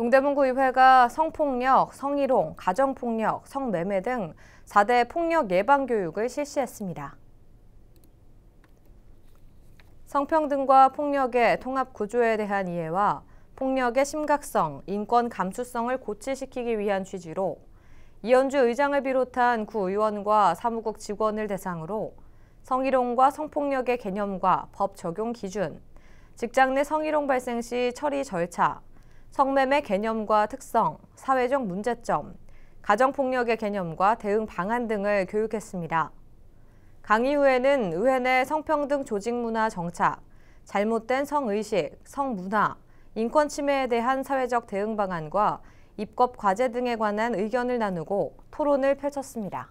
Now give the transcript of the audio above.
동대문구의회가 성폭력, 성희롱, 가정폭력, 성매매 등 4대 폭력 예방 교육을 실시했습니다. 성평등과 폭력의 통합 구조에 대한 이해와 폭력의 심각성, 인권 감수성을 고취시키기 위한 취지로 이현주 의장을 비롯한 구의원과 사무국 직원을 대상으로 성희롱과 성폭력의 개념과 법 적용 기준, 직장 내 성희롱 발생 시 처리 절차, 성매매 개념과 특성, 사회적 문제점, 가정폭력의 개념과 대응 방안 등을 교육했습니다. 강의 후에는 의회 내 성평등 조직문화 정착, 잘못된 성의식, 성문화, 인권 침해에 대한 사회적 대응 방안과 입법 과제 등에 관한 의견을 나누고 토론을 펼쳤습니다.